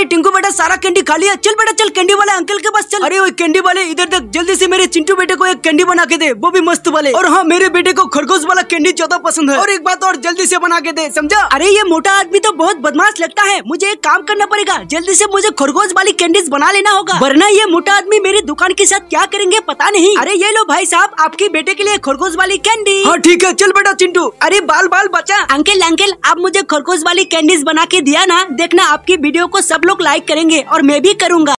अरे टिंकू बेटा सारा कैंडी खा लिया चल बेटा चल कैंडी वाले अंकल के पास चल अरे वो कैंडी वाले इधर तक जल्दी से मेरे चिंटू बेटे को एक कैंडी बना के दे वो भी मस्त वाले और हाँ मेरे बेटे को खरगोश वाला कैंडी ज्यादा पसंद है और एक बात और जल्दी से बना के दे समझा अरे ये मोटा आदमी तो बहुत बदमाश लगता है मुझे एक काम करना पड़ेगा जल्दी से मुझे खरगोश वाली कैंडीज बना लेना होगा वरना ये मोटा आदमी मेरी दुकान के साथ क्या करेंगे पता नहीं अरे ये लो भाई साहब आपके बेटे के लिए खरगोश वाली कैंडी हाँ ठीक है चल बेटा चिंटू अरे बाल बाल बचा अंकल अंकल आप मुझे खरगोश वाली कैंडीज बना के दिया ना देखना आपकी वीडियो को सब लोग लाइक करेंगे और मैं भी करूँगा